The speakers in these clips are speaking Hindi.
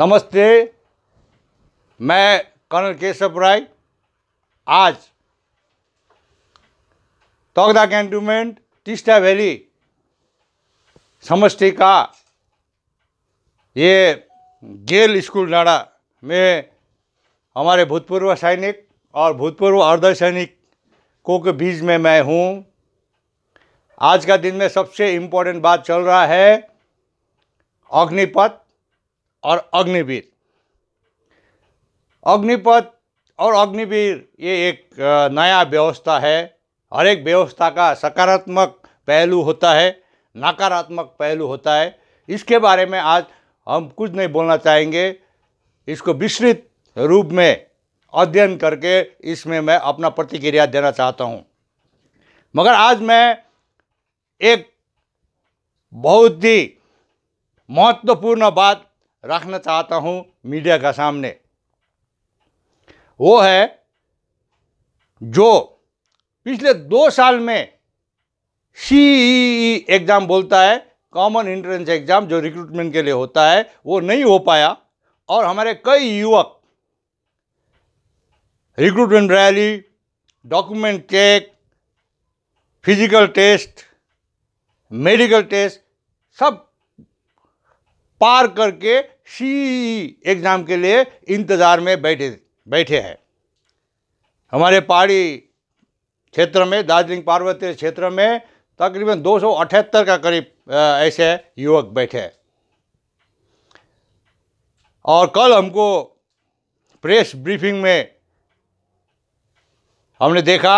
नमस्ते मैं कर्नल केशव राय आज तोगदा कैंटोनमेंट टिस्टा वैली समष्टि का ये गेल स्कूल नाड़ा में हमारे भूतपूर्व सैनिक और भूतपूर्व अर्ध को के बीच में मैं हूँ आज का दिन में सबसे इम्पोर्टेंट बात चल रहा है अग्निपथ और अग्निवीर अग्निपथ और अग्निवीर ये एक नया व्यवस्था है हर एक व्यवस्था का सकारात्मक पहलू होता है नकारात्मक पहलू होता है इसके बारे में आज हम कुछ नहीं बोलना चाहेंगे इसको विस्तृत रूप में अध्ययन करके इसमें मैं अपना प्रतिक्रिया देना चाहता हूँ मगर आज मैं एक बहुत ही महत्वपूर्ण बात रखना चाहता हूं मीडिया का सामने वो है जो पिछले दो साल में सी एग्ज़ाम e e बोलता है कॉमन एंट्रेंस एग्ज़ाम जो रिक्रूटमेंट के लिए होता है वो नहीं हो पाया और हमारे कई युवक recruitment rally document check physical test medical test सब पार करके सी एग्ज़ाम के लिए इंतज़ार में बैठे बैठे हैं हमारे पहाड़ी क्षेत्र में दार्जिलिंग पार्वतीय क्षेत्र में तकरीबन दो का करीब ऐसे युवक बैठे हैं और कल हमको प्रेस ब्रीफिंग में हमने देखा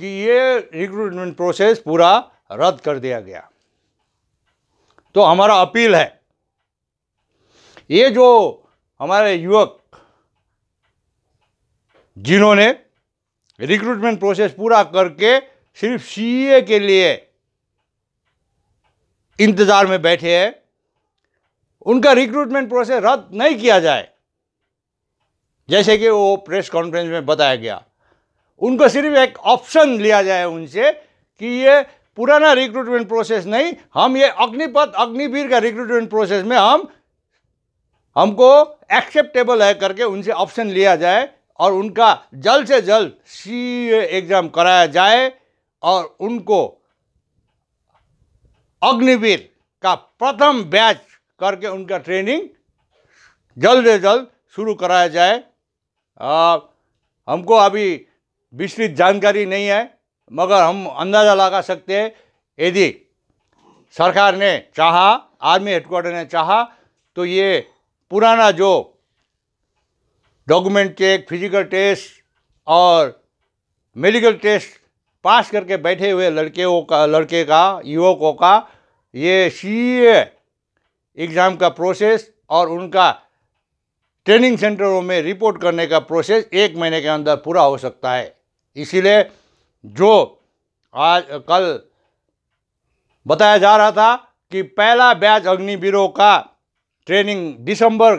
कि ये रिक्रूटमेंट प्रोसेस पूरा रद्द कर दिया गया तो हमारा अपील है ये जो हमारे युवक जिन्होंने रिक्रूटमेंट प्रोसेस पूरा करके सिर्फ सीए e के लिए इंतज़ार में बैठे हैं उनका रिक्रूटमेंट प्रोसेस रद्द नहीं किया जाए जैसे कि वो प्रेस कॉन्फ्रेंस में बताया गया उनको सिर्फ एक ऑप्शन लिया जाए उनसे कि ये पुराना रिक्रूटमेंट प्रोसेस नहीं हम ये अग्निपथ अग्निवीर का रिक्रूटमेंट प्रोसेस में हम हमको एक्सेप्टेबल है करके उनसे ऑप्शन लिया जाए और उनका जल्द से जल्द सी एग्ज़ाम कराया जाए और उनको अग्निवीर का प्रथम बैच करके उनका ट्रेनिंग जल्द से जल्द शुरू कराया जाए आ, हमको अभी विस्तृत जानकारी नहीं है मगर हम अंदाज़ा लगा सकते हैं यदि सरकार ने चाहा आर्मी हेडक्वार्टर ने चाहा तो ये पुराना जो डॉक्यूमेंट चेक फिजिकल टेस्ट और मेडिकल टेस्ट पास करके बैठे हुए लड़कियों का लड़के का युवकों का ये सी एग्ज़ाम का प्रोसेस और उनका ट्रेनिंग सेंटरों में रिपोर्ट करने का प्रोसेस एक महीने के अंदर पूरा हो सकता है इसीलिए जो आज कल बताया जा रहा था कि पहला बैच अग्निवीरों का ट्रेनिंग दिसंबर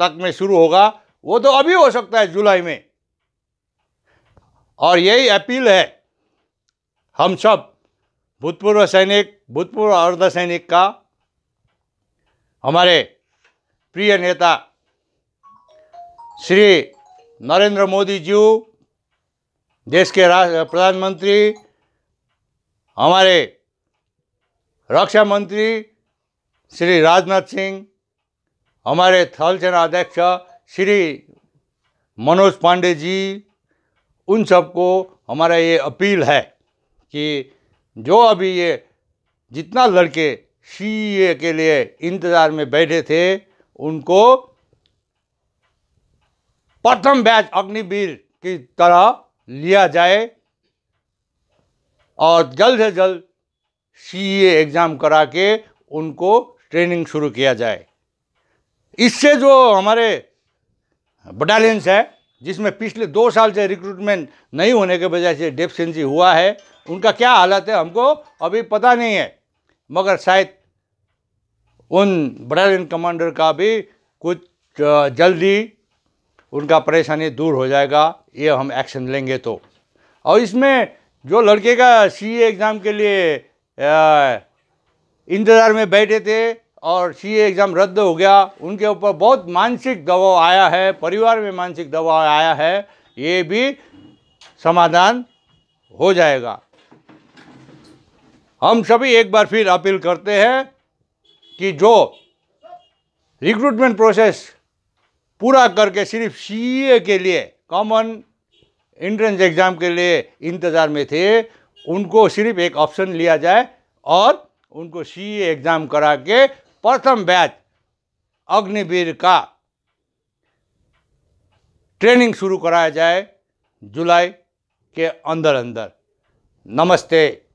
तक में शुरू होगा वो तो अभी हो सकता है जुलाई में और यही अपील है हम सब भूतपूर्व सैनिक भूतपूर्व अर्धसैनिक का हमारे प्रिय नेता श्री नरेंद्र मोदी जी देश के प्रधानमंत्री हमारे रक्षा मंत्री श्री राजनाथ सिंह हमारे थल सेनाध्यक्ष श्री मनोज पांडे जी उन सबको हमारा ये अपील है कि जो अभी ये जितना लड़के सी के लिए इंतज़ार में बैठे थे उनको प्रथम बैच अग्निवीर की तरह लिया जाए और जल्द से जल्द सी एग्ज़ाम करा के उनको ट्रेनिंग शुरू किया जाए इससे जो हमारे बटालियंस है जिसमें पिछले दो साल से रिक्रूटमेंट नहीं होने के वजह से डेफिशेंसी हुआ है उनका क्या हालत है हमको अभी पता नहीं है मगर शायद उन बटालियन कमांडर का भी कुछ जल्दी उनका परेशानी दूर हो जाएगा ये हम एक्शन लेंगे तो और इसमें जो लड़के का सी एग्ज़ाम के लिए इंतज़ार में बैठे थे और सी एग्ज़ाम रद्द हो गया उनके ऊपर बहुत मानसिक दबाव आया है परिवार में मानसिक दबाव आया है ये भी समाधान हो जाएगा हम सभी एक बार फिर अपील करते हैं कि जो रिक्रूटमेंट प्रोसेस पूरा करके सिर्फ सीए के लिए कॉमन एंट्रेंस एग्ज़ाम के लिए इंतज़ार में थे उनको सिर्फ एक ऑप्शन लिया जाए और उनको सीए एग्ज़ाम करा के प्रथम बैच अग्निवीर का ट्रेनिंग शुरू कराया जाए जुलाई के अंदर अंदर नमस्ते